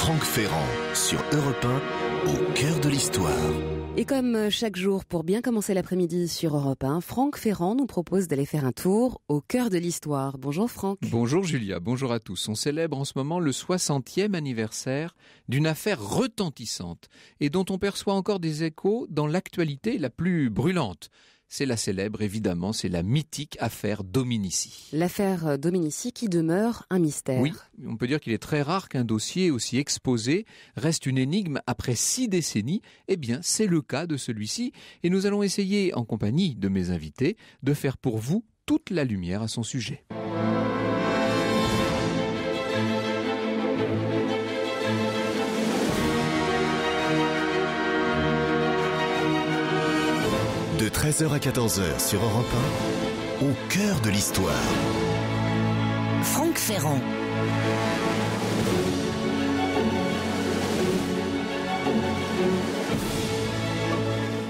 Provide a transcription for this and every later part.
Franck Ferrand sur Europe 1, au cœur de l'histoire. Et comme euh, chaque jour, pour bien commencer l'après-midi sur Europe 1, Franck Ferrand nous propose d'aller faire un tour au cœur de l'histoire. Bonjour Franck. Bonjour Julia, bonjour à tous. On célèbre en ce moment le 60e anniversaire d'une affaire retentissante et dont on perçoit encore des échos dans l'actualité la plus brûlante c'est la célèbre, évidemment, c'est la mythique affaire Dominici. L'affaire euh, Dominici qui demeure un mystère. Oui, on peut dire qu'il est très rare qu'un dossier aussi exposé reste une énigme après six décennies. Eh bien, c'est le cas de celui-ci et nous allons essayer, en compagnie de mes invités, de faire pour vous toute la lumière à son sujet. 13h à 14h sur Europe 1, au cœur de l'histoire. Franck Ferrand.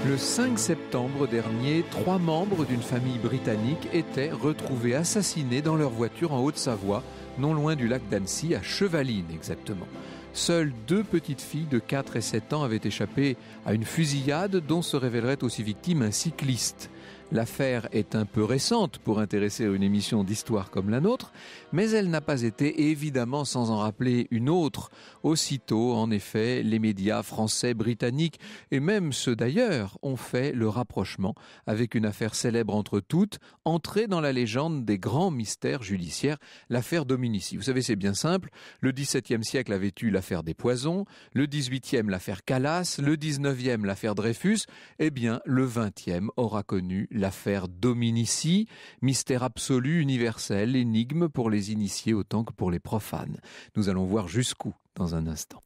Le 5 septembre dernier, trois membres d'une famille britannique étaient retrouvés assassinés dans leur voiture en Haute-Savoie, non loin du lac d'Annecy, à Chevaline exactement. Seules deux petites filles de 4 et 7 ans avaient échappé à une fusillade dont se révélerait aussi victime un cycliste. L'affaire est un peu récente pour intéresser une émission d'histoire comme la nôtre, mais elle n'a pas été évidemment sans en rappeler une autre. Aussitôt, en effet, les médias français, britanniques et même ceux d'ailleurs ont fait le rapprochement avec une affaire célèbre entre toutes, entrée dans la légende des grands mystères judiciaires, l'affaire Dominici. Vous savez, c'est bien simple. Le XVIIe siècle avait eu l'affaire des poisons, le XVIIIe l'affaire Calas, le XIXe l'affaire Dreyfus. Eh bien, le XXe aura connu l'affaire Dominici, mystère absolu, universel, énigme pour les initiés autant que pour les profanes. Nous allons voir jusqu'où dans un instant.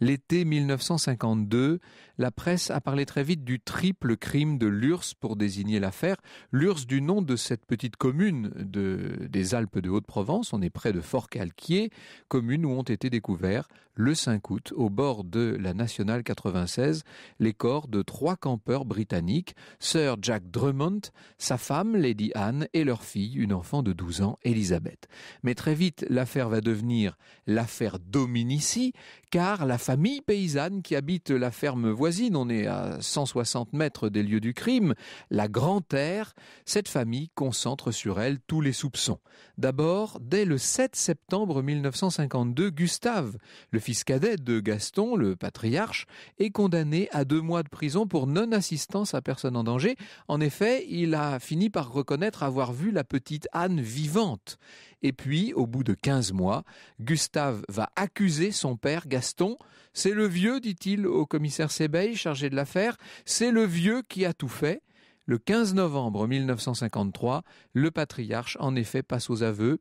L'été 1952, la presse a parlé très vite du triple crime de l'URSS pour désigner l'affaire. L'URSS du nom de cette petite commune des Alpes de Haute-Provence, on est près de Fort-Calquier, commune où ont été découverts le 5 août, au bord de la Nationale 96, les corps de trois campeurs britanniques, Sir Jack Drummond, sa femme Lady Anne et leur fille, une enfant de 12 ans, Elisabeth. Mais très vite, l'affaire va devenir l'affaire Dominici, car la famille paysanne qui habite la ferme voisine. On est à 160 mètres des lieux du crime. La Grand-Terre, cette famille concentre sur elle tous les soupçons. D'abord, dès le 7 septembre 1952, Gustave, le fils cadet de Gaston, le patriarche, est condamné à deux mois de prison pour non-assistance à personne en danger. En effet, il a fini par reconnaître avoir vu la petite Anne vivante. Et puis, au bout de 15 mois, Gustave va accuser son père, Gaston. C'est le vieux, dit-il au commissaire Sébeil, chargé de l'affaire, c'est le vieux qui a tout fait. Le 15 novembre 1953, le patriarche en effet passe aux aveux.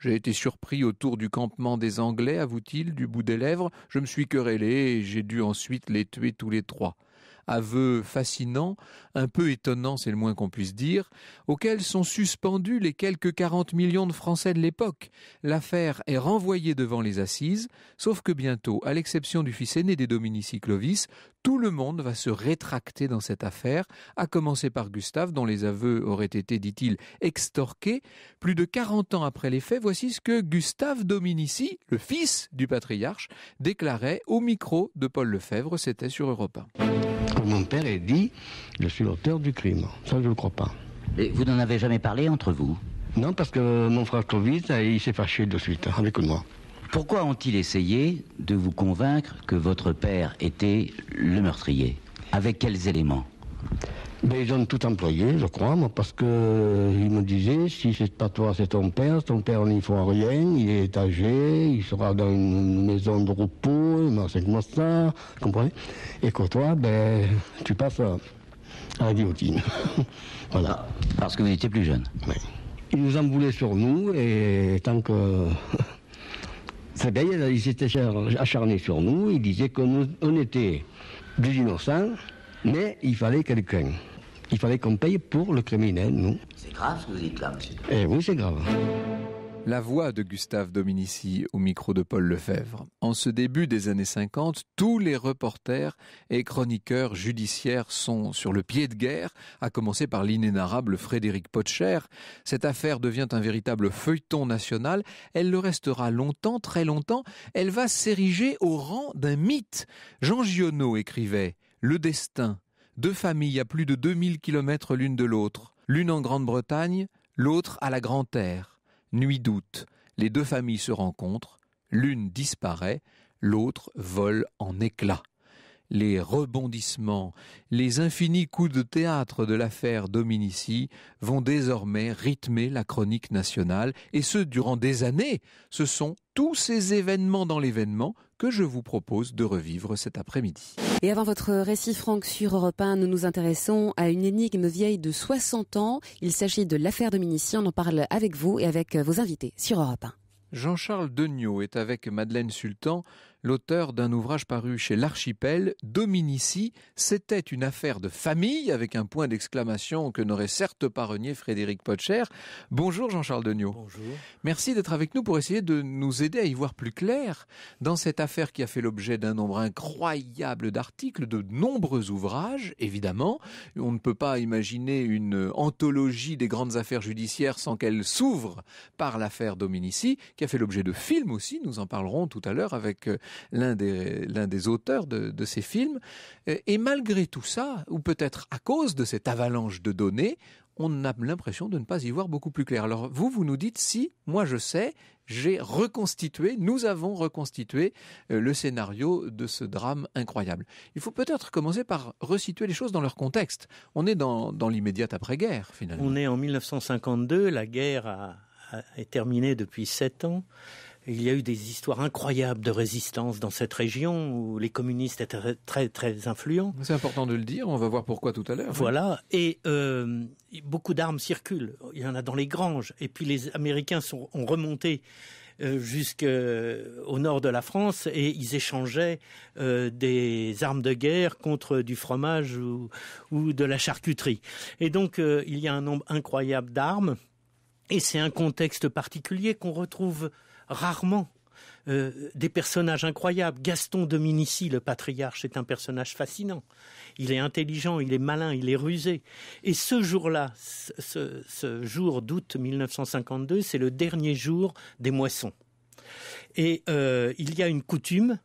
J'ai été surpris autour du campement des Anglais, avoue-t-il, du bout des lèvres. Je me suis querellé et j'ai dû ensuite les tuer tous les trois. Aveux fascinant, un peu étonnant c'est le moins qu'on puisse dire, auquel sont suspendus les quelques 40 millions de Français de l'époque. L'affaire est renvoyée devant les assises, sauf que bientôt, à l'exception du fils aîné des Dominici Clovis, tout le monde va se rétracter dans cette affaire, à commencer par Gustave, dont les aveux auraient été, dit-il, extorqués. Plus de 40 ans après les faits, voici ce que Gustave Dominici, le fils du patriarche, déclarait au micro de Paul Lefebvre, c'était sur Europe 1 mon père a dit Je suis l'auteur du crime. Ça, je ne le crois pas. Et vous n'en avez jamais parlé entre vous Non, parce que mon frère Covid, euh, il s'est fâché de suite hein, avec moi. Pourquoi ont-ils essayé de vous convaincre que votre père était le meurtrier Avec quels éléments ils ont tout employé, je crois, moi, parce que euh, me disaient, si c'est pas toi, c'est ton père, ton père n'y fera rien, il est âgé, il sera dans une maison de repos, Il c'est comme ça, comprenez Et que toi, ben, tu passes à, la guillotine. voilà. Parce que vous étiez plus jeune. Oui. Ils nous en sur nous, et tant que... c'est bien, ils étaient acharnés sur nous, ils disaient qu'on on était des innocents, mais il fallait quelqu'un. Il fallait qu'on paye pour le criminel, nous. C'est grave ce que vous dites là, monsieur. Eh oui, c'est grave. La voix de Gustave Dominici au micro de Paul Lefebvre. En ce début des années 50, tous les reporters et chroniqueurs judiciaires sont sur le pied de guerre, à commencer par l'inénarrable Frédéric Potcher. Cette affaire devient un véritable feuilleton national. Elle le restera longtemps, très longtemps. Elle va s'ériger au rang d'un mythe. Jean Giono écrivait le destin deux familles à plus de 2000 kilomètres l'une de l'autre, l'une en Grande-Bretagne, l'autre à la Grande Terre. Nuit d'août, les deux familles se rencontrent, l'une disparaît, l'autre vole en éclats. Les rebondissements, les infinis coups de théâtre de l'affaire Dominici vont désormais rythmer la chronique nationale, et ce durant des années. Ce sont tous ces événements dans l'événement que je vous propose de revivre cet après-midi. Et avant votre récit Franck sur Europe nous nous intéressons à une énigme vieille de 60 ans. Il s'agit de l'affaire Dominici, on en parle avec vous et avec vos invités sur Europe Jean-Charles Degnaud est avec Madeleine Sultan l'auteur d'un ouvrage paru chez l'Archipel, Dominici, c'était une affaire de famille, avec un point d'exclamation que n'aurait certes pas renié Frédéric Potcher. Bonjour Jean-Charles Degnaud. Bonjour. Merci d'être avec nous pour essayer de nous aider à y voir plus clair dans cette affaire qui a fait l'objet d'un nombre incroyable d'articles, de nombreux ouvrages, évidemment. On ne peut pas imaginer une anthologie des grandes affaires judiciaires sans qu'elle s'ouvre par l'affaire Dominici, qui a fait l'objet de films aussi. Nous en parlerons tout à l'heure avec euh, l'un des, l'un des auteurs de, ces films. Euh, et malgré tout ça, ou peut-être à cause de cette avalanche de données, on a l'impression de ne pas y voir beaucoup plus clair. Alors vous, vous nous dites si, moi je sais, j'ai reconstitué, nous avons reconstitué euh, le scénario de ce drame incroyable. Il faut peut-être commencer par resituer les choses dans leur contexte. On est dans, dans l'immédiate après-guerre, finalement. On est en 1952, la guerre est terminée depuis sept ans. Il y a eu des histoires incroyables de résistance dans cette région où les communistes étaient très très, influents. C'est important de le dire, on va voir pourquoi tout à l'heure. Voilà, et euh, beaucoup d'armes circulent, il y en a dans les granges, et puis les Américains sont, ont remonté euh, jusqu'au euh, nord de la France et ils échangeaient des armes de guerre contre du fromage ou, de la charcuterie. Et donc il y a un nombre incroyable d'armes et c'est un contexte particulier qu'on retrouve rarement euh, des personnages incroyables. Gaston Dominici, le patriarche, est un personnage fascinant. Il est intelligent, il est malin, il est rusé. Et ce jour-là, ce, jour d'août 1952, c'est le dernier jour des moissons. Et euh, il y a une coutume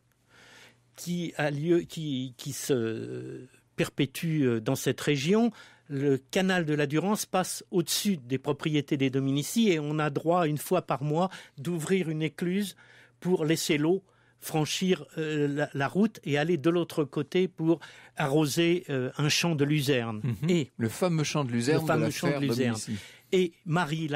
qui a lieu, qui se perpétue euh, dans cette région le canal de la Durance passe au-dessus des propriétés des dominici et on a droit une fois par mois d'ouvrir une écluse pour laisser l'eau franchir euh, la, route et aller de l'autre côté pour arroser euh, un champ de luzerne. Mhm. Et le fameux champ de luzerne. Et Marie,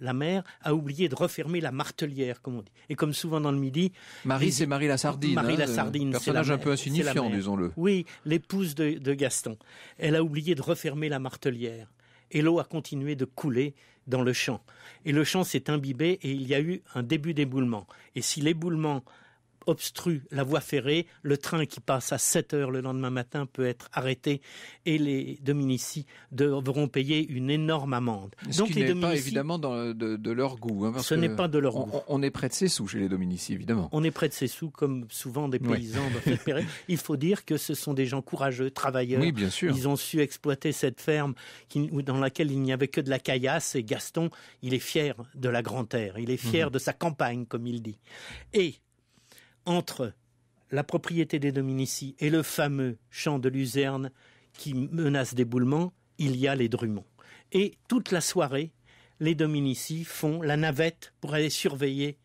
la, mère, a oublié de refermer la martelière, comme on dit. Et comme souvent dans le midi. Marie, c'est Marie la Sardine. Marie la hein, Sardine. Personnage un peu insignifiant, disons-le. Oui, l'épouse de Gaston. Elle a oublié de refermer la martelière et l'eau a continué de couler dans le champ. Et le champ s'est imbibé et il y a eu un début d'éboulement. Et si l'éboulement obstrue la voie ferrée. Le train qui passe à 7 heures le lendemain matin peut être arrêté et les dominici devront payer une énorme amende. Donc les pas évidemment de, leur goût. Hein, ce n'est pas de leur on, goût. On est près de ses sous chez les dominici, évidemment. On est près de ses sous, comme souvent des paysans Il faut dire que ce sont des gens courageux, travailleurs. bien sûr. Ils ont su exploiter cette ferme qui, dans laquelle il n'y avait que de la caillasse et Gaston, il est fier de la Grande Terre. Il est fier mhm. de sa campagne, comme il dit. Et entre la propriété des dominicis et le fameux champ de luzerne qui menace d'éboulement, il y a les drumons. Et toute la soirée, les Dominici font la navette pour aller surveiller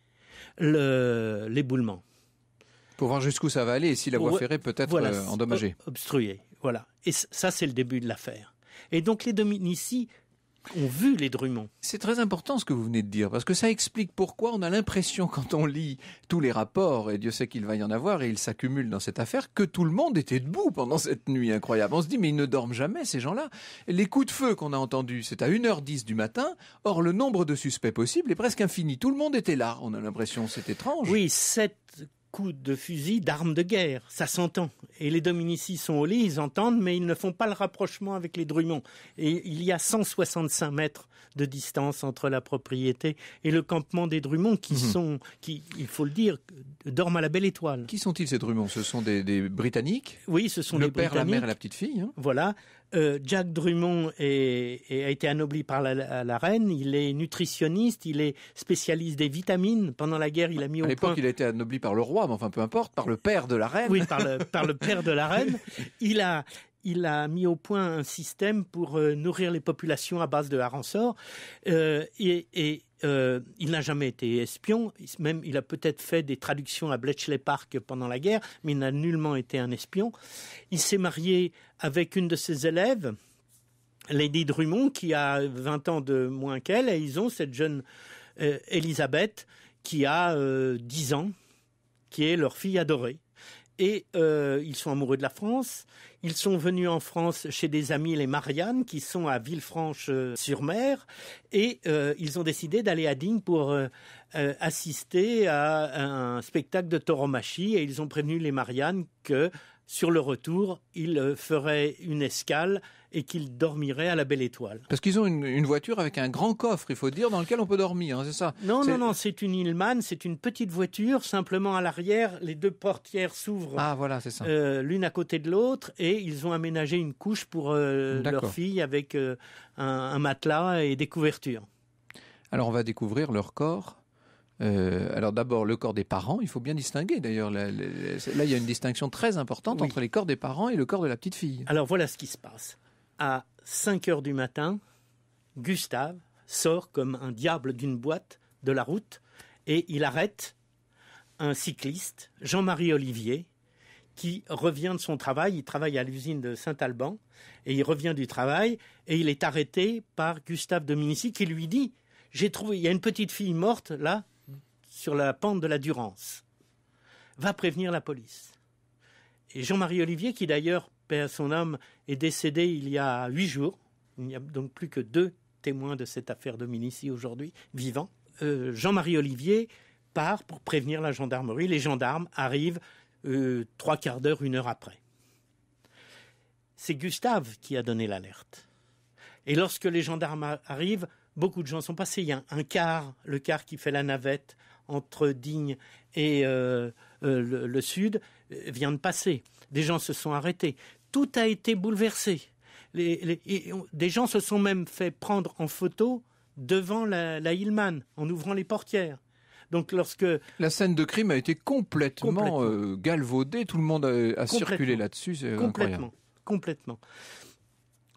l'éboulement. Pour voir jusqu'où ça va aller et si la voie ferrée peut être euh, endommagée. Obstruée, voilà. Et ça, c'est le début de l'affaire. Et donc les Dominici ont vu les Drummond. C'est très important ce que vous venez de dire, parce que ça explique pourquoi on a l'impression, quand on lit tous les rapports, et Dieu sait qu'il va y en avoir, et il s'accumule dans cette affaire, que tout le monde était debout pendant cette nuit incroyable. On se dit, mais ils ne dorment jamais, ces gens-là. Les coups de feu qu'on a entendus, c'est à 1h10 du matin, or le nombre de suspects possibles est presque infini. Tout le monde était là, on a l'impression, c'est étrange. Oui, cette coups de fusil, d'armes de guerre. Ça s'entend. Et les Dominici sont au lit, ils entendent, mais ils ne font pas le rapprochement avec les drumons. Et il y a 165 mètres de distance entre la propriété et le campement des drumons qui mhm. sont, qui, il faut le dire, dorment à la belle étoile. Qui sont-ils ces drumons Ce sont des, Britanniques Oui, ce sont le des père, Britanniques. Le père, la mère et la petite fille. Hein. Voilà. Euh, Jack Drummond a été anobli par la, reine. Il est nutritionniste, il est spécialiste des vitamines. Pendant la guerre, il a mis au point. À l'époque, il a été anobli par le roi, mais enfin peu importe, par le père de la reine. Oui, par le, père de la reine. Il a, il a mis au point un système pour euh, nourrir les populations à base de harençon. Euh, et, et euh, il n'a jamais été espion, même il a peut-être fait des traductions à Bletchley Park pendant la guerre, mais il n'a nullement été un espion. Il s'est marié avec une de ses élèves, Lady Drummond, qui a 20 ans de moins qu'elle, et ils ont cette jeune élisabeth Elisabeth qui a 10 euh, ans, qui est leur fille adorée. Et euh, ils sont amoureux de la France. Ils sont venus en France chez des amis, les Marianne, qui sont à Villefranche-sur-Mer. Euh, Et euh, ils ont décidé d'aller à Digne pour assister à un spectacle de tauromachie. Et ils ont prévenu les Marianne que, sur le retour, ils feraient une escale et qu'ils dormiraient à la Belle Étoile. Parce qu'ils ont une, voiture avec un grand coffre, il faut dire, dans lequel on peut dormir, hein, c'est ça Non, non, non, c'est une Hillman, c'est une petite voiture, simplement à l'arrière, les deux portières s'ouvrent ah, voilà, euh, l'une à côté de l'autre et ils ont aménagé une couche pour euh, leur fille avec euh, un, matelas et des couvertures. Alors on va découvrir leur corps euh, alors d'abord le corps des parents, il faut bien distinguer. D'ailleurs, là, il y a une distinction très importante entre les corps des parents et le corps de la petite fille. Alors voilà ce qui se passe à 5 heures du matin, Gustave sort comme un diable d'une boîte de la route et il arrête un cycliste, Jean-Marie Olivier, qui revient de son travail. Il travaille à l'usine de Saint-Alban et il revient du travail et il est arrêté par Gustave Dominici qui lui dit J'ai trouvé, il y a une petite fille morte là, sur la pente de la Durance. Va prévenir la police. Et Jean-Marie Olivier, qui d'ailleurs à son homme est décédé il y a huit jours. Il n'y a donc plus que deux témoins de cette affaire Dominici aujourd'hui, vivants. Euh, Jean-Marie Olivier part pour prévenir la gendarmerie. Les gendarmes arrivent euh, trois quarts d'heure, une heure après. C'est Gustave qui a donné l'alerte. Et lorsque les gendarmes arrivent, beaucoup de gens sont passés. Il y a un quart, le quart qui fait la navette entre Digne et euh, le, Sud, vient de passer. Des gens se sont arrêtés tout a été bouleversé. des gens se sont même fait prendre en photo devant la, Hillman en ouvrant les portières. Donc lorsque la scène de crime a été complètement, euh, galvaudée, tout le monde a, circulé là-dessus. Complètement, complètement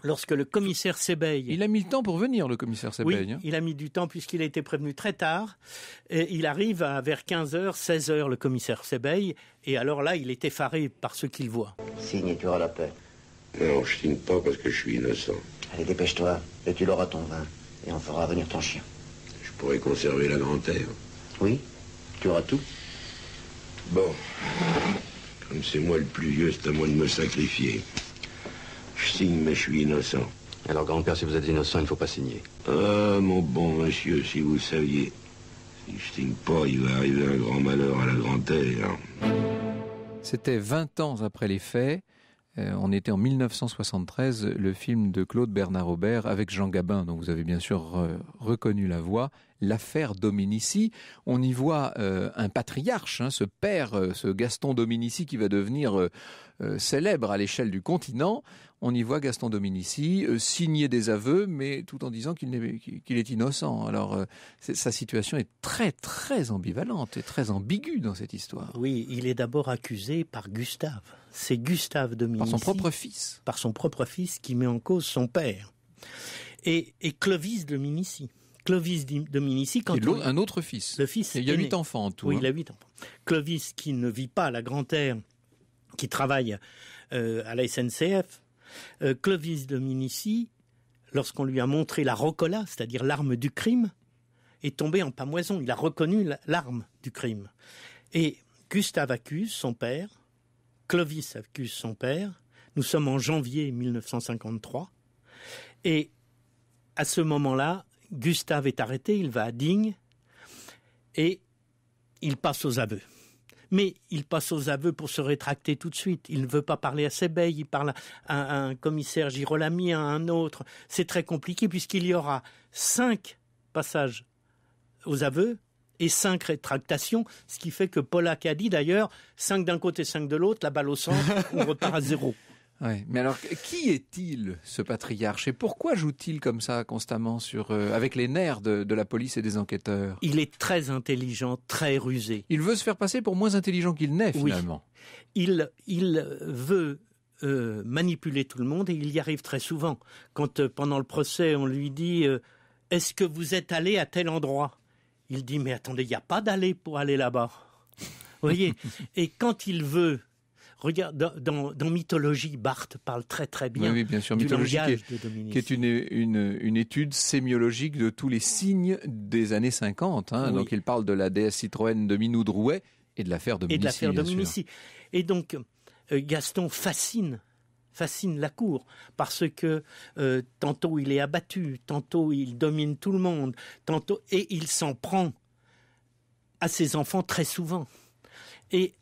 lorsque le commissaire Sébeille... Il a mis le temps pour venir, le commissaire Sébeille. Oui, hein. il a mis du temps puisqu'il a été prévenu très tard. il arrive vers 15h, 16h, le commissaire Sébeille. Et alors là, il est effaré par ce qu'il voit. Signe et tu auras la paix. Non, je signe pas parce que je suis innocent. Allez, dépêche-toi et tu l'auras ton vin. Et on fera venir ton chien. Je pourrais conserver la grande terre. Oui, tu auras tout. Bon, comme c'est moi le plus vieux, c'est à moi de me sacrifier. Je signe, mais je suis innocent. Alors, grand-père, si vous êtes innocent, il ne faut pas signer. Ah, mon bon monsieur, si vous saviez. Si je signe pas, il va arriver un grand malheur à la grande terre C'était 20 ans après les faits. Euh, on était en 1973, le film de Claude Bernard Robert avec Jean Gabin, dont vous avez bien sûr reconnu la voix, l'affaire Dominici. On y voit euh, un patriarche, hein, ce père, euh, ce Gaston Dominici qui va devenir célèbre à l'échelle du continent. On y voit Gaston Dominici signer des aveux, mais tout en disant qu'il est, est, innocent. Alors sa situation est très très ambivalente et très ambiguë dans cette histoire. Oui, il est d'abord accusé par Gustave c'est Gustave de Par son propre fils. Par son propre fils qui met en cause son père. Et, Clovis de Minici. Clovis de Minici, quand et un autre fils. il a huit enfants en tout. Oui, hein. il a huit enfants. Clovis qui ne vit pas à la Grande Terre, qui travaille euh, à la SNCF. Euh, Clovis de Minici, lorsqu'on lui a montré la rocola, c'est-à-dire l'arme du crime, est tombé en pamoison. Il a reconnu l'arme du crime. Et Gustave Accuse, son père, Clovis accuse son père. Nous sommes en janvier 1953. Et à ce moment-là, Gustave est arrêté, il va à Digne et il passe aux aveux. Mais il passe aux aveux pour se rétracter tout de suite. Il ne veut pas parler à Sébeille, il parle à un commissaire Girolami, à un autre. C'est très compliqué puisqu'il y aura cinq passages aux aveux et cinq rétractations, ce qui fait que Polak a dit d'ailleurs, cinq d'un côté, cinq de l'autre, la balle au centre, on repart à zéro. mais alors, qui est-il, ce patriarche, et pourquoi joue-t-il comme ça constamment sur, euh, avec les nerfs de, la police et des enquêteurs Il est très intelligent, très rusé. Il veut se faire passer pour moins intelligent qu'il n'est, finalement. Il, veut euh, manipuler tout le monde et il y arrive très souvent. Quand, euh, pendant le procès, on lui dit Est-ce que vous êtes allé à tel endroit il dit mais attendez, il n'y a pas d'aller pour aller là-bas. Vous voyez Et quand il veut Regarde, dans, Mythologie, Barthes parle très très bien, oui, bien sûr. Mythologie qui est, une, une, une, étude sémiologique de tous les signes des années 50. Hein. Donc il parle de la déesse citroën de Minoudrouet et de l'affaire Dominici. Et de l'affaire Dominici. Et donc, euh, Gaston fascine fascine la cour parce que euh, tantôt il est abattu, tantôt il domine tout le monde, tantôt et il s'en prend à ses enfants très souvent. Et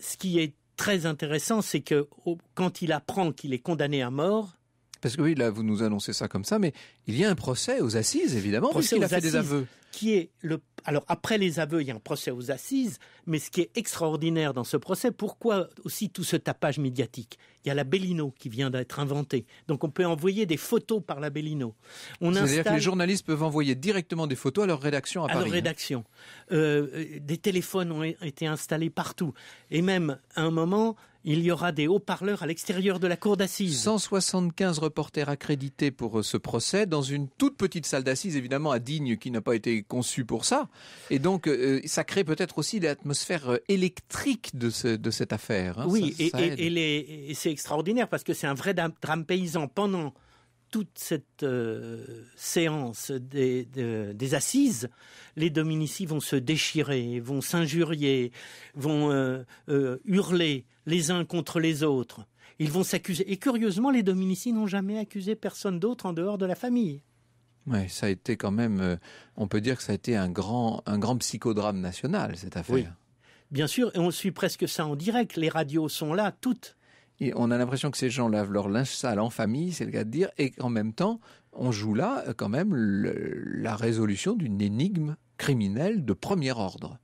ce qui est très intéressant, c'est que quand il apprend qu'il est condamné à mort, parce que oui, là, vous nous annoncez ça comme ça, mais il y a un procès aux assises, évidemment, puisqu'il a fait des aveux. Qui est le alors après les aveux, il y a un procès aux assises, mais ce qui est extraordinaire dans ce procès, pourquoi aussi tout ce tapage médiatique Il y a la Bellino qui vient d'être inventée, donc on peut envoyer des photos par la Bellino. C'est-à-dire que les journalistes peuvent envoyer directement des photos à leur rédaction à, Paris. À leur rédaction. Euh, euh, des téléphones ont été installés partout, et même à un moment, il y aura des haut-parleurs à l'extérieur de la cour d'assises. 175 reporters accrédités pour euh, ce procès dans une toute petite salle d'assises, évidemment à Digne, qui n'a pas été conçue pour ça. Et donc, euh, euh, ça crée peut-être aussi l'atmosphère euh, électrique de, cette affaire. Hein. Oui, et, c'est extraordinaire parce que c'est un vrai drame paysan. Pendant toute cette séance des, assises, les dominici vont se déchirer, vont s'injurier, vont hurler les uns contre les autres. Ils vont s'accuser. Et curieusement, les dominici n'ont jamais accusé personne d'autre en dehors de la famille. Ouais, ça a été quand même, euh, on peut dire que ça a été un grand, psychodrame national, cette affaire. Oui. Bien sûr, on suit presque ça en direct. Les radios sont là, toutes. Et on a l'impression que ces gens lavent leur linge sale en famille, c'est le cas de dire, et en même temps, on joue là euh, quand même la résolution d'une énigme criminelle de premier ordre.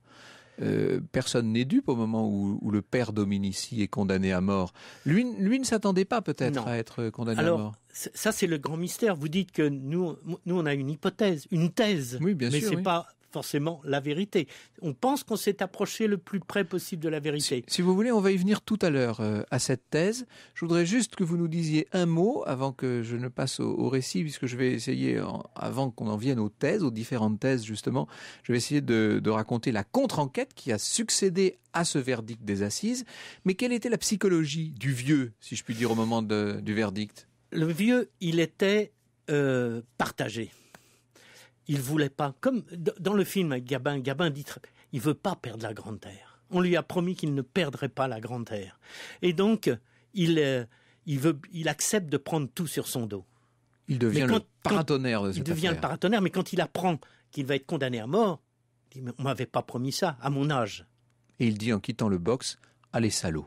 Euh, personne n'est dupe au moment où, le père Dominici est condamné à mort. Lui, lui ne s'attendait pas peut-être à être condamné à mort. Ça, c'est le grand mystère. Vous dites que nous, nous, on a une hypothèse, une thèse. Oui, bien mais sûr. c'est pas forcément la vérité. On pense qu'on s'est approché le plus près possible de la vérité. Si, vous voulez, on va y venir tout à l'heure euh, à cette thèse. Je voudrais juste que vous nous disiez un mot avant que je ne passe au, récit, puisque je vais essayer, avant qu'on en vienne aux thèses, aux différentes thèses justement, je vais essayer de, raconter la contre-enquête qui a succédé à ce verdict des assises. Mais quelle était la psychologie du vieux, si je puis dire, au moment du verdict Le vieux, il était euh, partagé il voulait pas, comme dans le film Gabin, Gabin dit, il veut pas perdre la Grande Terre. On lui a promis qu'il ne perdrait pas la Grande Terre. Et donc, il, euh, il veut, il accepte de prendre tout sur son dos. Il devient le paratonnerre Il devient le paratonnerre, mais quand il apprend qu'il va être condamné à mort, il dit, on m'avait pas promis ça, à mon âge. Et il dit en quittant le box, allez salaud.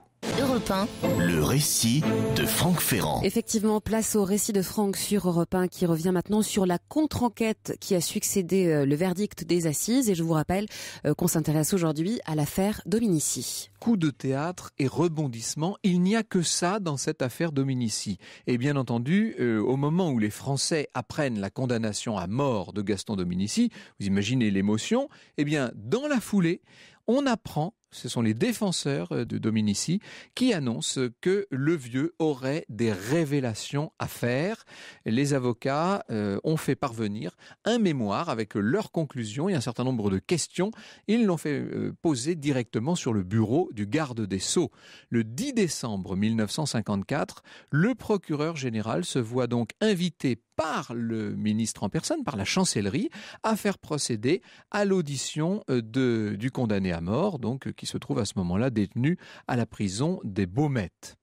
Le récit de Franck Ferrand. Effectivement, place au récit de Franck sur Europe 1 qui revient maintenant sur la contre-enquête qui a succédé euh, le verdict des assises. Et je vous rappelle euh, qu'on s'intéresse aujourd'hui à l'affaire Dominici. Coup de théâtre et rebondissement, il n'y a que ça dans cette affaire Dominici. Et bien entendu, euh, au moment où les Français apprennent la condamnation à mort de Gaston Dominici, vous imaginez l'émotion, et eh bien dans la foulée, on apprend, ce sont les défenseurs de Dominici, qui annonce que le vieux aurait des révélations à faire. Les avocats euh, ont fait parvenir un mémoire avec leurs conclusions et un certain nombre de questions. Ils l'ont fait euh, poser directement sur le bureau du garde des Sceaux. Le 10 décembre 1954, le procureur général se voit donc invité par le ministre en personne, par la chancellerie, à faire procéder à l'audition euh, de, du condamné à mort, donc euh, qui se trouve à ce moment-là détenu à la prison des Baumettes.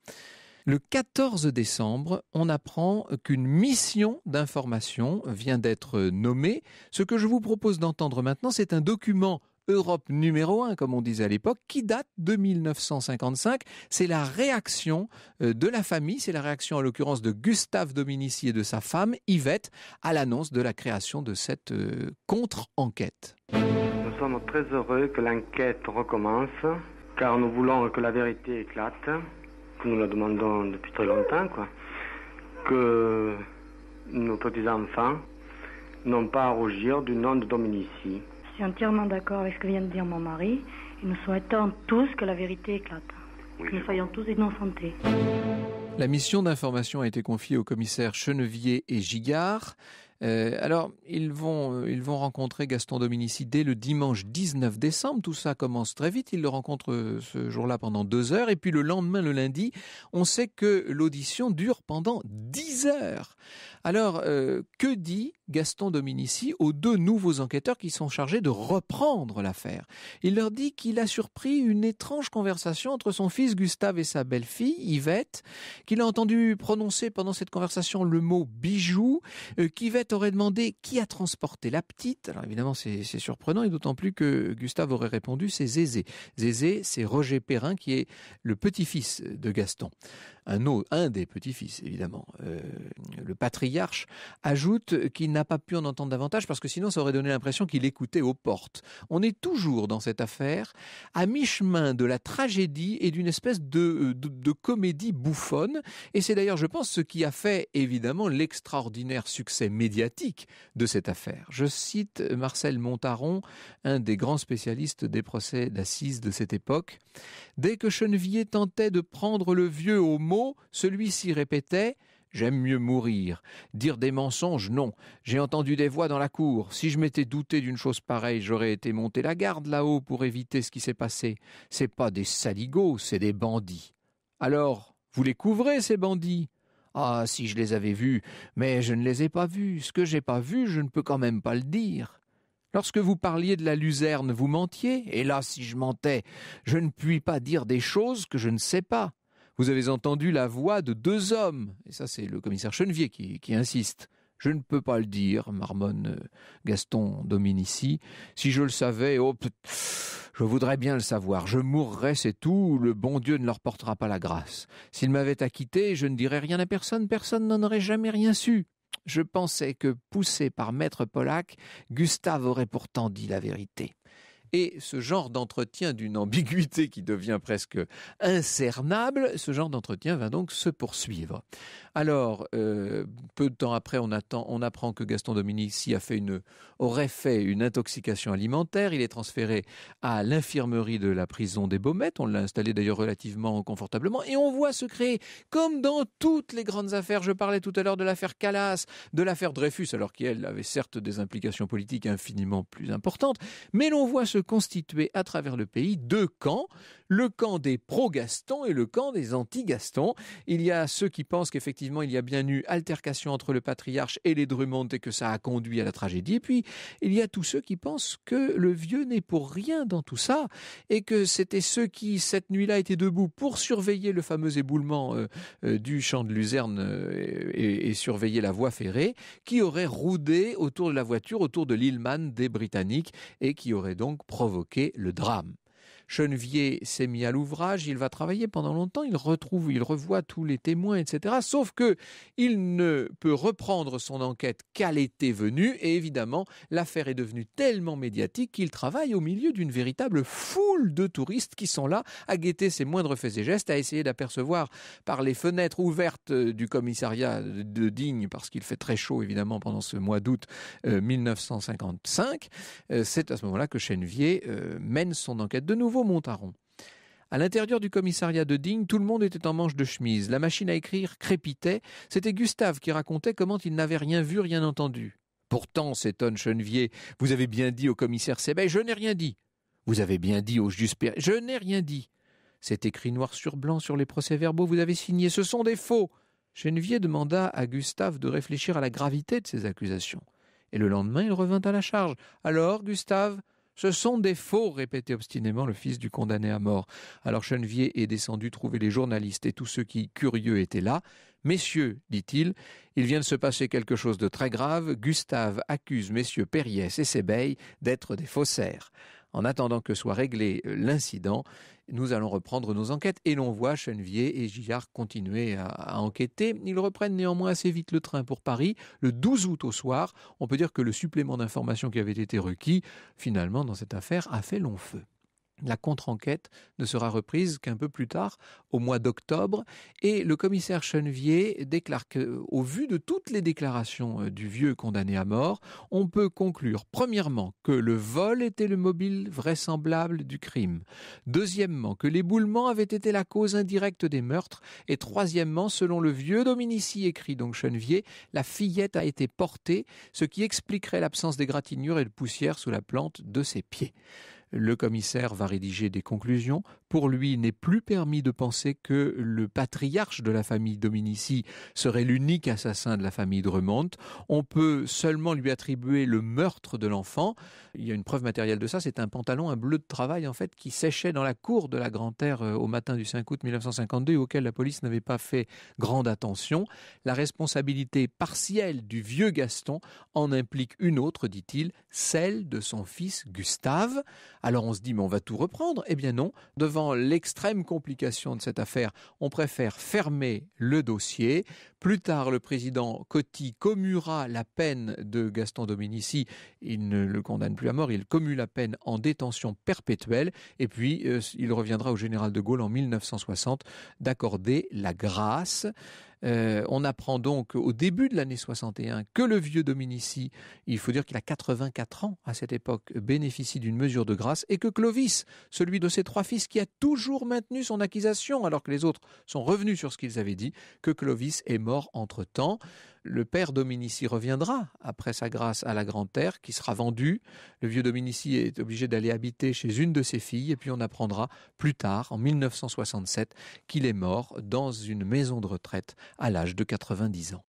Le 14 décembre, on apprend qu'une mission d'information vient d'être nommée. Ce que je vous propose d'entendre maintenant, c'est un document Europe numéro 1, comme on disait à l'époque, qui date de 1955. C'est la réaction euh, de la famille, c'est la réaction en l'occurrence de Gustave Dominici et de sa femme, Yvette, à l'annonce de la création de cette euh, contre-enquête. Nous sommes très heureux que l'enquête recommence, car nous voulons que la vérité éclate, que nous la demandons depuis très longtemps, quoi. que nos petits-enfants n'ont pas à rougir du nom de Dominici suis entièrement d'accord avec ce que vient de dire mon mari et nous souhaitons tous que la vérité éclate. que nous soyons tous santé. La mission d'information a été confiée aux commissaires Chenevier et Gigard. Euh, alors, ils vont, euh, ils vont rencontrer Gaston Dominici dès le dimanche 19 décembre. Tout ça commence très vite. Ils le rencontrent euh, ce jour-là pendant deux heures. Et puis le lendemain, le lundi, on sait que l'audition dure pendant dix heures. Alors, que dit Gaston Dominici aux deux nouveaux enquêteurs qui sont chargés de reprendre l'affaire Il leur dit qu'il a surpris une étrange conversation entre son fils Gustave et sa belle-fille, Yvette, qu'il a entendu prononcer pendant cette conversation le mot bijou, qu'Yvette aurait demandé qui a transporté la petite. Alors évidemment, c'est surprenant et d'autant plus que Gustave aurait répondu c'est Zézé. Zézé, c'est Roger Perrin qui est le petit-fils de Gaston un, des petits-fils évidemment, euh, le patriarche, ajoute qu'il n'a pas pu en entendre davantage parce que sinon ça aurait donné l'impression qu'il écoutait aux portes. On est toujours dans cette affaire à mi-chemin de la tragédie et d'une espèce de, euh, comédie bouffonne. Et c'est d'ailleurs, je pense, ce qui a fait évidemment l'extraordinaire succès médiatique de cette affaire. Je cite Marcel Montaron, un des grands spécialistes des procès d'assises de cette époque. Dès que Chenevier tentait de prendre le vieux au mot, celui-ci répétait J'aime mieux mourir. Dire des mensonges, non. J'ai entendu des voix dans la cour. Si je m'étais douté d'une chose pareille, j'aurais été monter la garde là-haut pour éviter ce qui s'est passé. C'est pas des saligots, c'est des bandits. Alors, vous les couvrez, ces bandits? Ah, si je les avais vus, mais je ne les ai pas vus. Ce que j'ai pas vu, je ne peux quand même pas le dire. Lorsque vous parliez de la luzerne, vous mentiez, et là, si je mentais, je ne puis pas dire des choses que je ne sais pas. Vous avez entendu la voix de deux hommes, et ça c'est le commissaire Chenevier qui, insiste. Je ne peux pas le dire, marmonne euh, Gaston Dominici. Si je le savais, oh, je voudrais bien le savoir. Je mourrais, c'est tout. Le bon Dieu ne leur portera pas la grâce. S'ils m'avaient acquitté, je ne dirais rien à personne. Personne n'en aurait jamais rien su. Je pensais que, poussé par maître Pollack, Gustave aurait pourtant dit la vérité. Et ce genre d'entretien d'une ambiguïté qui devient presque incernable, ce genre d'entretien va donc se poursuivre. Alors, euh, peu de temps après, on, on apprend que Gaston Dominici a fait une, aurait fait une intoxication alimentaire. Il est transféré à l'infirmerie de la prison des Baumettes. On l'a installé d'ailleurs relativement confortablement. Et on voit se créer, comme dans toutes les grandes affaires, je parlais tout à l'heure de l'affaire Calas, de l'affaire Dreyfus, alors qu'elle avait certes des implications politiques infiniment plus importantes, mais l'on voit se constituer à travers le pays deux camps, le camp des pro-Gaston et le camp des anti-Gaston. Il y a ceux qui pensent qu'effectivement il y a bien eu altercation entre le patriarche et les Drummond et que ça a conduit à la tragédie. Et puis il y a tous ceux qui pensent que le vieux n'est pour rien dans tout ça et que c'était ceux qui cette nuit-là étaient debout pour surveiller le fameux éboulement euh, euh, du champ de Luzerne euh, et, surveiller la voie ferrée qui auraient roudé autour de la voiture, autour de l'Illman des Britanniques et qui auraient donc provoqué le drame. Chenevier s'est mis à l'ouvrage, il va travailler pendant longtemps, il retrouve, il revoit tous les témoins, etc. Sauf que il ne peut reprendre son enquête qu'à l'été venu, et évidemment, l'affaire est devenue tellement médiatique qu'il travaille au milieu d'une véritable foule de touristes qui sont là à guetter ses moindres faits et gestes, à essayer d'apercevoir par les fenêtres ouvertes du commissariat de Digne, parce qu'il fait très chaud évidemment pendant ce mois d'août 1955. Euh, euh, c'est à ce moment-là que Chenevier euh, mène son enquête de nouveau au montaron À l'intérieur du commissariat de Digne, tout le monde était en manche de chemise. La machine à écrire crépitait. C'était Gustave qui racontait comment il n'avait rien vu, rien entendu. Pourtant, s'étonne Chenevier, vous avez bien dit au commissaire Sébet, je n'ai rien dit. Vous avez bien dit au Jusper. je n'ai rien dit. C'est écrit noir sur blanc sur les procès-verbaux, vous avez signé, ce sont des faux. Chenevier demanda à Gustave de réfléchir à la gravité de ses accusations. Et le lendemain, il revint à la charge. Alors, Gustave, ce sont des faux, répétait obstinément le fils du condamné à mort. Alors Chenevier est descendu trouver les journalistes et tous ceux qui, curieux, étaient là. Messieurs, dit-il, il vient de se passer quelque chose de très grave. Gustave accuse messieurs Périès et Sébeille d'être des faussaires. En attendant que soit réglé euh, l'incident, nous allons reprendre nos enquêtes et l'on voit Chenevier et Gillard continuer à, enquêter. Ils reprennent néanmoins assez vite le train pour Paris. Le 12 août au soir, on peut dire que le supplément d'informations qui avait été requis, finalement, dans cette affaire, a fait long feu. La contre-enquête ne sera reprise qu'un peu plus tard, au mois d'octobre, et le commissaire Chenevier déclare que, au vu de toutes les déclarations euh, du vieux condamné à mort, on peut conclure, premièrement, que le vol était le mobile vraisemblable du crime, deuxièmement, que l'éboulement avait été la cause indirecte des meurtres, et troisièmement, selon le vieux Dominici, écrit donc Chenevier, la fillette a été portée, ce qui expliquerait l'absence d'égratignures et de poussière sous la plante de ses pieds. Le commissaire va rédiger des conclusions. Pour lui, il n'est plus permis de penser que le patriarche de la famille Dominici serait l'unique assassin de la famille de On peut seulement lui attribuer le meurtre de l'enfant. Il y a une preuve matérielle de ça, c'est un pantalon, un bleu de travail en fait, qui séchait dans la cour de la grand euh, au matin du 5 août 1952 auquel la police n'avait pas fait grande attention. La responsabilité partielle du vieux Gaston en implique une autre, dit-il, celle de son fils Gustave. Alors on se dit, mais on va tout reprendre. Eh bien non, devant l'extrême complication de cette affaire, on préfère fermer le dossier. Plus tard, le président Coty commuera la peine de Gaston Dominici. Il ne le condamne plus à mort, il commue la peine en détention perpétuelle. Et puis, euh, il reviendra au général de Gaulle en 1960 d'accorder la grâce. Euh, on apprend donc au début de l'année 61 que le vieux Dominici, il faut dire qu'il a 84 ans à cette époque, bénéficie d'une mesure de grâce et que Clovis, celui de ses trois fils qui a toujours maintenu son accusation alors que les autres sont revenus sur ce qu'ils avaient dit, que Clovis est mort entre-temps le père Dominici reviendra après sa grâce à la grande terre qui sera vendue. Le vieux Dominici est obligé d'aller habiter chez une de ses filles et puis on apprendra plus tard, en 1967, qu'il est mort dans une maison de retraite à l'âge de 90 ans.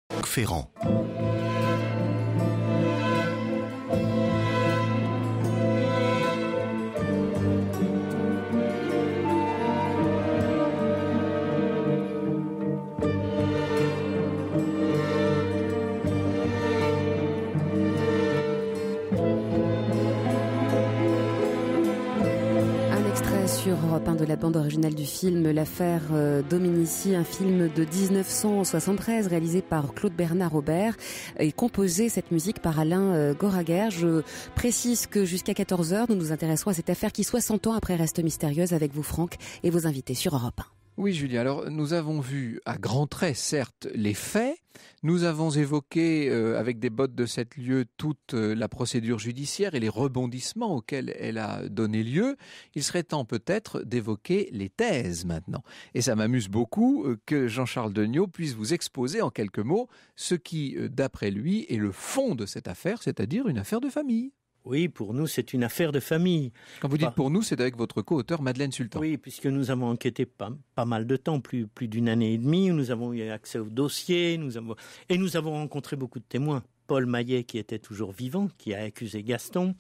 de la bande originale du film L'affaire euh, Dominici, un film de 1973 réalisé par Claude Bernard Robert et composé cette musique par Alain euh, Goraguer. Je précise que jusqu'à 14h, nous nous intéresserons à cette affaire qui 60 ans après reste mystérieuse avec vous Franck et vos invités sur Europe 1. Oui, Julien. Alors, nous avons vu à grands traits, certes, les faits. Nous avons évoqué, euh, avec des bottes de sept lieu toute euh, la procédure judiciaire et les rebondissements auxquels elle a donné lieu. Il serait temps peut-être d'évoquer les thèses maintenant. Et ça m'amuse beaucoup euh, que Jean-Charles Degnaud puisse vous exposer en quelques mots ce qui, d'après lui, est le fond de cette affaire, c'est-à-dire une affaire de famille. Oui, pour nous, c'est une affaire de famille. Quand vous dites pour nous, c'est avec votre co-auteur Madeleine Sultan. Oui, puisque nous avons enquêté pas, mal de temps, plus, d'une année et demie, nous avons eu accès au dossier, nous avons, et nous avons rencontré beaucoup de témoins. Paul Maillet, qui était toujours vivant, qui a accusé Gaston,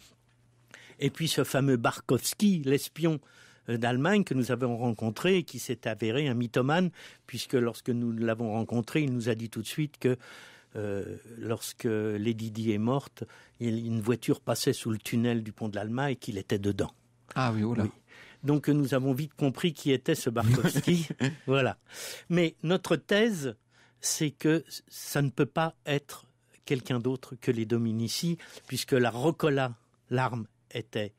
et puis ce fameux Barkowski, l'espion euh, d'Allemagne que nous avons rencontré qui s'est avéré un mythomane, puisque lorsque nous l'avons rencontré, il nous a dit tout de suite que euh, lorsque Lady Di est morte, une voiture passait sous le tunnel du pont de l'Alma et qu'il était dedans. Ah oh oui, Donc nous avons vite compris qui était ce Barkovski. voilà. Mais notre thèse, c'est que ça ne peut pas être quelqu'un d'autre que les Dominici, puisque la Rocola, l'arme, était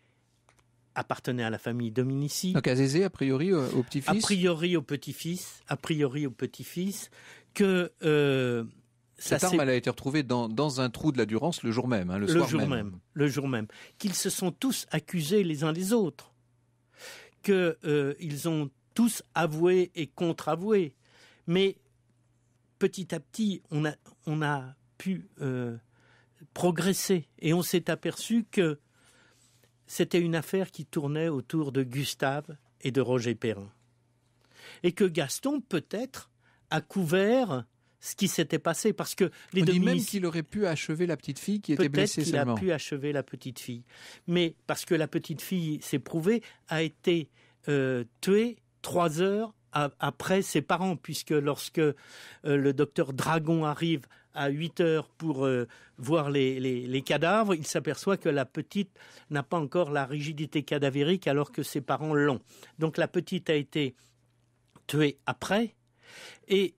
appartenait à la famille Dominici. Donc a priori euh, au, petit-fils A priori au petit-fils, a priori au petit-fils, que euh, cette arme, a été retrouvée dans, un trou de la Durance le jour même, hein, le, soir jour même. Le jour même. Qu'ils se sont tous accusés les uns les autres. Qu'ils euh, ont tous avoué et contre-avoué. Mais petit à petit, on a, on a pu euh, progresser et on s'est aperçu que c'était une affaire qui tournait autour de Gustave et de Roger Perrin. Et que Gaston, peut-être, a couvert ce qui s'était passé parce que dit même qu'il aurait pu achever la petite fille qui était blessée il qu'il a pu achever la petite fille, mais parce que la petite fille, s'est prouvée, a été euh, tuée trois heures après ses parents, puisque lorsque euh, le docteur Dragon arrive à 8 heures pour euh, voir les, les, cadavres, il s'aperçoit que la petite n'a pas encore la rigidité cadavérique alors que ses parents l'ont. Donc la petite a été tuée après. Et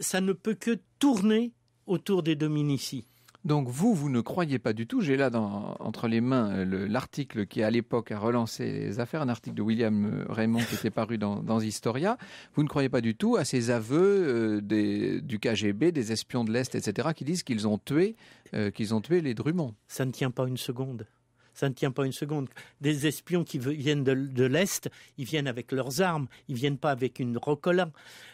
ça ne peut que tourner autour des dominicis. Donc vous, vous ne croyez pas du tout. J'ai là dans, entre les mains euh, l'article qui à l'époque a relancé les affaires, un article de William euh, Raymond qui était paru dans, Historia. Vous ne croyez pas du tout à ces aveux euh, du KGB, des espions de l'est, etc., qui disent qu'ils ont tué, qu'ils ont tué les Drummond. Ça ne tient pas une seconde ça ne tient pas une seconde. Des espions qui viennent de, l'Est, ils viennent avec leurs armes, ils viennent pas avec une rocola,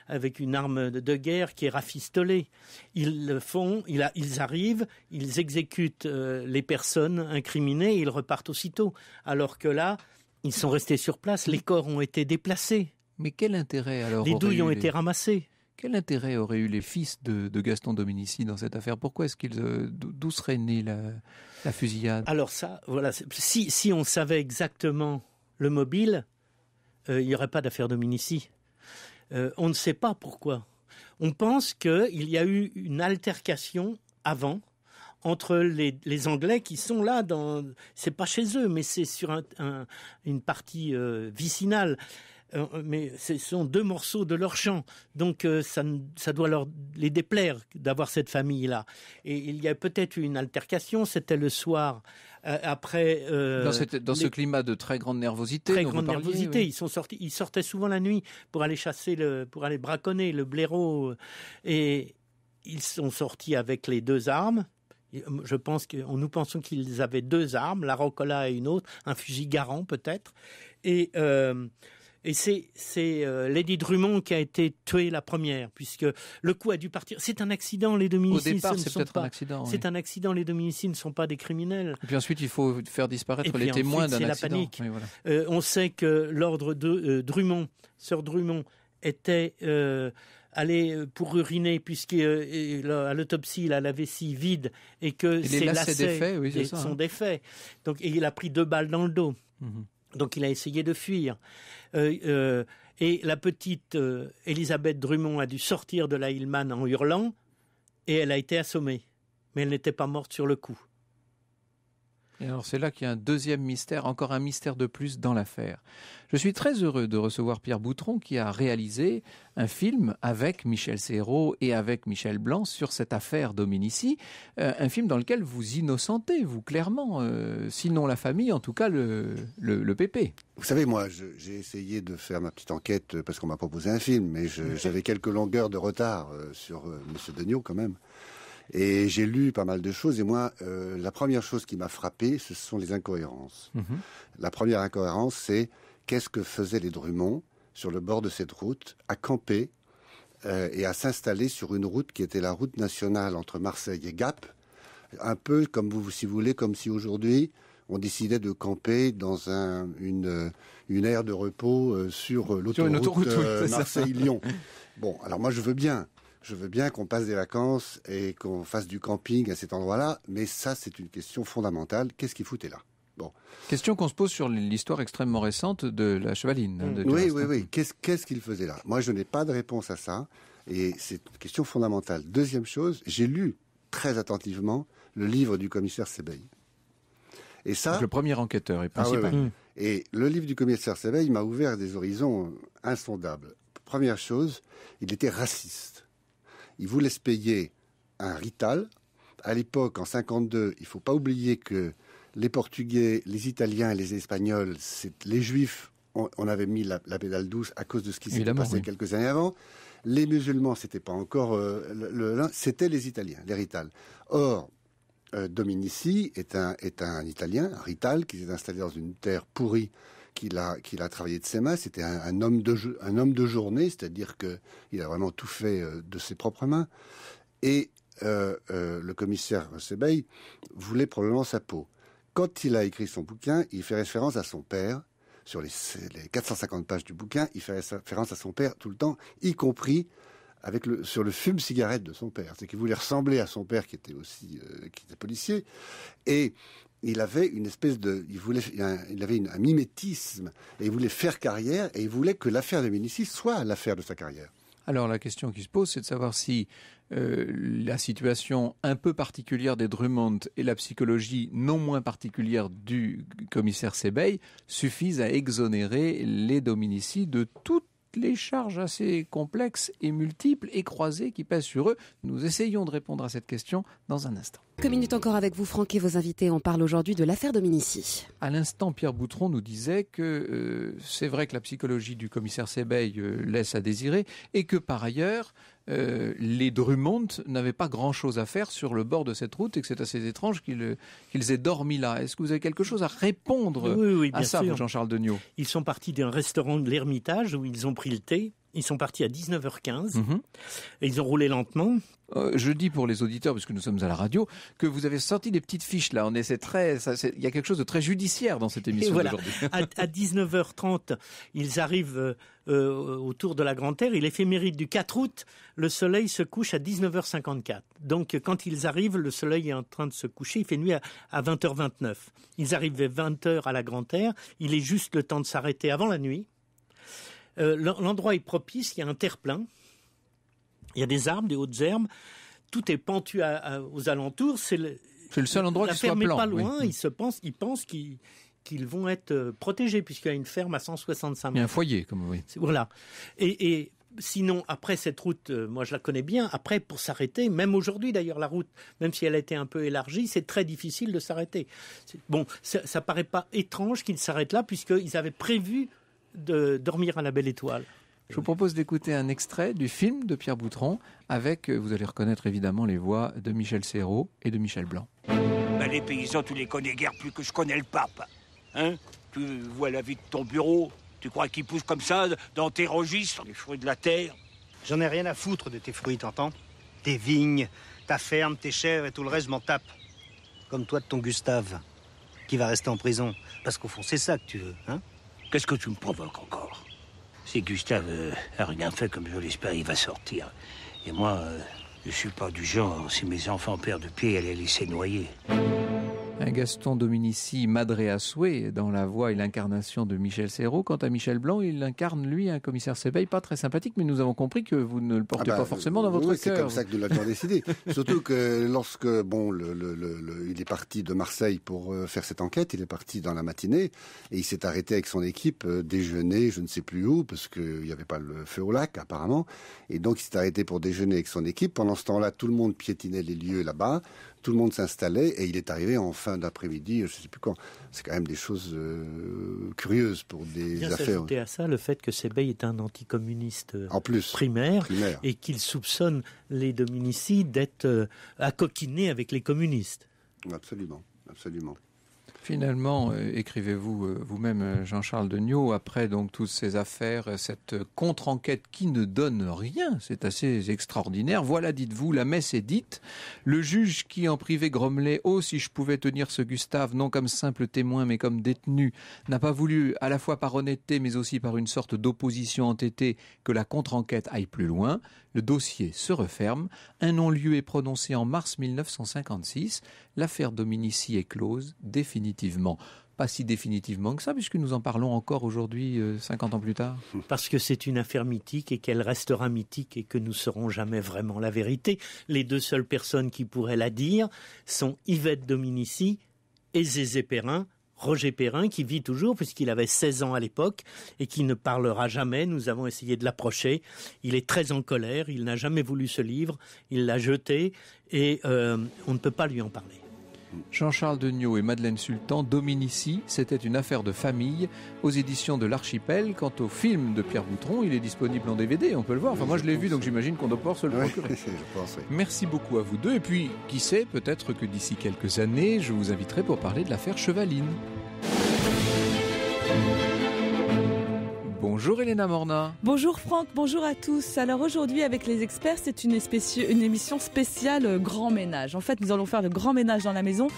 avec une arme de, guerre qui est rafistolée. Ils le font, ils, arrivent, ils exécutent euh, les personnes incriminées et ils repartent aussitôt. Alors que là, ils sont restés sur place, les corps ont été déplacés. Mais quel intérêt alors Les douilles ont été ramassées. Quel intérêt auraient eu les fils de, Gaston Dominici dans cette affaire Pourquoi est-ce qu'ils, euh, d'où serait né la, la fusillade. Alors ça, voilà, si, on savait exactement le mobile, euh, il n'y aurait pas d'affaire Dominici. Euh, on ne sait pas pourquoi. On pense qu'il y a eu une altercation avant entre les, Anglais qui sont là dans, c'est pas chez eux, mais c'est sur une partie euh, vicinale. Euh, mais ce sont deux morceaux de leur chant, donc euh, ça, doit leur les déplaire d'avoir cette famille-là. Et il y a peut-être une altercation, c'était le soir euh, après. dans, dans ce climat de très grande nervosité. Très grande nervosité. Ils sont sortis, ils sortaient souvent la nuit pour aller chasser le, pour aller braconner le blaireau, et ils sont sortis avec les deux armes. Je pense que nous pensons qu'ils avaient deux armes, la Rocola et une autre, un fusil garant peut-être. Et et c'est euh, Lady Drummond qui a été tuée la première, puisque le coup a dû partir. C'est un accident, les domiciles. Au départ, c'est peut-être un accident. C'est un accident, les domiciles ne sont pas des criminels. Et puis ensuite, il faut faire disparaître les témoins d'un accident. C'est la panique. Euh, on sait que l'ordre de euh, Drummond, sœur Drummond, était allé pour uriner puisque à l'autopsie il a la vessie vide et que c'est ses lacets, oui, ça, sont hein. défaits. Donc et il a pris deux balles dans le dos. Mhm. Donc il a essayé de fuir. Euh, euh, et la petite euh, Elisabeth Drummond a dû sortir de la Hillman en hurlant, et elle a été assommée. Mais elle n'était pas morte sur le coup alors c'est là qu'il y a un deuxième mystère, encore un mystère de plus dans l'affaire. Je suis très heureux de recevoir Pierre Boutron qui a réalisé un film avec Michel Serrault et avec Michel Blanc sur cette affaire Dominici, euh, un film dans lequel vous innocentez, vous clairement, euh, sinon la famille, en tout cas le, le, pépé. Vous savez, moi, j'ai essayé de faire ma petite enquête euh, parce qu'on m'a proposé un film, mais j'avais quelques longueurs de retard sur M. Degnaud quand même. Et j'ai lu pas mal de choses. Et moi, euh, la première chose qui m'a frappé, ce sont les incohérences. Mhm. La première incohérence, c'est qu'est-ce que faisaient les Drummond sur le bord de cette route, à camper euh, et à s'installer sur une route qui était la route nationale entre Marseille et Gap, un peu comme vous, si vous voulez, comme si aujourd'hui on décidait de camper dans un, une, une aire de repos euh, sur l'autoroute Marseille-Lyon. Bon, alors moi je veux bien, je veux bien qu'on passe des vacances et qu'on fasse du camping à cet endroit-là, mais ça, c'est une question fondamentale. Qu'est-ce qu'il foutait là Bon. Question qu'on se pose sur l'histoire extrêmement récente de la chevaline. Mm. oui, oui, oui. Qu'est-ce qu'il faisait là Moi, je n'ai pas de réponse à ça. Et c'est une question fondamentale. Deuxième chose, j'ai lu très attentivement le livre du commissaire Sebeil. Et ça. le premier enquêteur et ah principal. Mm. Et le livre du commissaire Sebeil m'a ouvert des horizons insondables. Première chose, il était raciste. Ils vous se payer un rital. À l'époque, en 52, il faut pas oublier que les Portugais, les Italiens et les Espagnols, les Juifs, on, avait mis la, pédale douce à cause de ce qui s'est passé quelques années avant. Les musulmans, c'était pas encore euh, c'était les Italiens, les rital. Or, euh, Dominici est un, est un Italien, un rital, qui s'est installé dans une terre pourrie qu'il a, qu'il a travaillé de ses mains. C'était un, homme de un homme de journée, c'est-à-dire qu'il a vraiment tout fait euh, de ses propres mains. Et euh, euh, le commissaire Sebeil voulait probablement sa peau. Quand il a écrit son bouquin, il fait référence à son père. Sur les, les 450 pages du bouquin, il fait référence à son père tout le temps, y compris avec le, sur le fume cigarette de son père. C'est qu'il voulait ressembler à son père qui était aussi qui était policier. Et il avait une espèce de, il voulait, il avait un mimétisme et il voulait faire carrière et il voulait que l'affaire de soit l'affaire de sa carrière. Alors la question qui se pose, c'est de savoir si euh, la situation un peu particulière des Drummond et la psychologie non moins particulière du commissaire Sebeil suffisent à exonérer les Dominici de toute les charges assez complexes et multiples et croisées qui pèsent sur eux Nous essayons de répondre à cette question dans un instant. Que minutes encore avec vous, Franck, et vos invités. On parle aujourd'hui de l'affaire Dominici. À l'instant, Pierre Boutron nous disait que euh, c'est vrai que la psychologie du commissaire Sebeil euh, laisse à désirer et que par ailleurs, euh, les Drumont n'avaient pas grand-chose à faire sur le bord de cette route et que c'est assez étrange qu'ils aient dormi là. Est-ce que vous avez quelque chose à répondre oui, oui, à ça, Jean-Charles Degnaud Ils sont partis d'un restaurant de l'Ermitage où ils ont pris le thé ils sont partis à 19h15. Mhm. Et ils ont roulé lentement. Euh, je dis pour les auditeurs, puisque nous sommes à la radio, que vous avez sorti des petites fiches là. On est, très, il y a quelque chose de très judiciaire dans cette émission à, 19h30, ils arrivent euh, euh, autour de la Grande Terre. est l'éphéméride du 4 août, le soleil se couche à 19h54. Donc quand ils arrivent, le soleil est en train de se coucher. Il fait nuit à, 20h29. Ils arrivent vers 20h à la Grande Terre. Il est juste le temps de s'arrêter avant la nuit euh, l'endroit est propice, il y a un terre-plein, il y a des arbres, des hautes herbes, tout est pentu aux alentours. C'est le, seul endroit qui soit plan. pas loin, mm. ils se pensent, ils pensent qu'ils vont être euh, protégés puisqu'il y a une ferme à 165 mètres. Il y a un foyer, comme oui. Voilà. Et, sinon, après cette route, euh, moi je la connais bien. Après, pour s'arrêter, même aujourd'hui d'ailleurs, la route, même si elle a été un peu élargie, c'est très difficile de s'arrêter. Bon, ça, ne paraît pas étrange qu'ils s'arrêtent là puisqu'ils avaient prévu de Dormir à la belle étoile. Je vous propose d'écouter un extrait du film de Pierre Boutron avec, euh, vous allez reconnaître évidemment les voix de Michel Serrault et de Michel Blanc. Bah, les paysans, tu les connais guère plus que je connais le pape. Hein tu vois la vie de ton bureau, tu crois qu'il pousse comme ça dans tes registres, les fruits de la terre J'en ai rien à foutre de tes fruits, t'entends Tes vignes, ta ferme, tes chèvres et tout le reste, m'en tape. Comme toi de ton Gustave, qui va rester en prison. Parce qu'au fond, c'est ça que tu veux, hein Qu'est-ce que tu me provoques encore Si Gustave euh, a rien fait comme je l'espère, il va sortir. Et moi, je euh, je suis pas du genre, si mes enfants perdent pied à les laisser noyer. Un Gaston Dominici madré à souhait dans la voix et l'incarnation de Michel Serrault. Quant à Michel Blanc, il incarne lui un commissaire Sebeil pas très sympathique, mais nous avons compris que vous ne le portez ah bah, pas forcément dans votre oui, cœur. C'est comme ça que nous l'avons décidé. Surtout que lorsque bon, il est parti de Marseille pour euh, faire cette enquête, il est parti dans la matinée et il s'est arrêté avec son équipe euh, déjeuner, je ne sais plus où, parce qu'il n'y avait pas le feu au lac apparemment, et donc il s'est arrêté pour déjeuner avec son équipe. Pendant ce temps-là, tout le monde piétinait les lieux là-bas, tout le monde s'installait et il est arrivé enfin d'après-midi, je ne sais plus quand. C'est quand même des choses euh, curieuses pour des affaires. Bien affaires. à ça le fait que Sebeil est un anticommuniste euh, en primaire, et qu'il soupçonne les dominicides d'être à euh, coquiner avec les communistes. Absolument, absolument. Finalement, euh, écrivez-vous euh, vous-même, euh, Jean-Charles Degnaud, après donc toutes ces affaires, cette contre-enquête qui ne donne rien, c'est assez extraordinaire. Voilà, dites-vous, la messe est dite. Le juge qui, en privé, grommelait « Oh, si je pouvais tenir ce Gustave, non comme simple témoin, mais comme détenu », n'a pas voulu, à la fois par honnêteté, mais aussi par une sorte d'opposition entêtée, que la contre-enquête aille plus loin. Le dossier se referme. Un non-lieu est prononcé en mars 1956. L'affaire Dominici est close, définitivement. Pas si définitivement que ça, puisque nous en parlons encore aujourd'hui, 50 euh, ans plus tard. Parce que c'est une affaire mythique et qu'elle restera mythique et que nous saurons jamais vraiment la vérité. Les deux seules personnes qui pourraient la dire sont Yvette Dominici et Zézé Perrin, Roger Perrin, qui vit toujours, puisqu'il avait 16 ans à l'époque, et qui ne parlera jamais. Nous avons essayé de l'approcher. Il est très en colère, il n'a jamais voulu ce livre, il l'a jeté, et euh, on ne peut pas lui en parler. Jean-Charles Degnaud et Madeleine Sultan, ici c'était une affaire de famille aux éditions de l'Archipel. Quant au film de Pierre Boutron, il est disponible en DVD, on peut le voir. moi je l'ai vu, donc j'imagine qu'on doit pouvoir se le procurer. Merci beaucoup à vous deux. Et puis, qui sait, peut-être que d'ici quelques années, je vous inviterai pour parler de l'affaire Chevaline. Bonjour Elena Morna. Bonjour Franck, bonjour à tous. Alors aujourd'hui avec les experts, c'est une, émission spéciale euh, grand ménage. En fait, nous allons faire le grand ménage dans la maison,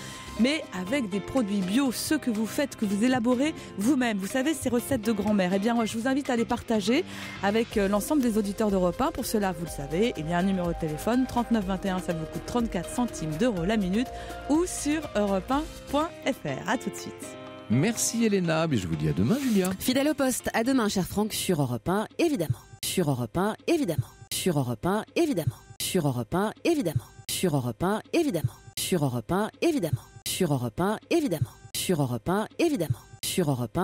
mais avec des produits bio, ceux que vous faites, que vous élaborez vous-même. Vous savez, ces recettes de grand-mère. Eh bien, je vous invite à les partager avec euh, l'ensemble des auditeurs d'Europe 1. Pour cela, vous le savez, il y a un numéro de téléphone 3921, ça vous coûte 34 centimes d'euros la minute ou sur europe1.fr. À tout de suite. Merci Elena, et je vous dis à demain Julia. Fidèle au poste, à demain cher Franck sur Europe 1 évidemment. Sur Europe 1 évidemment. Sur Europe 1 évidemment. Sur Europe 1 évidemment. Sur Europe 1 évidemment. Sur Europe 1 évidemment. Sur Europe 1 évidemment. Sur Europe 1 évidemment. Sur Europe 1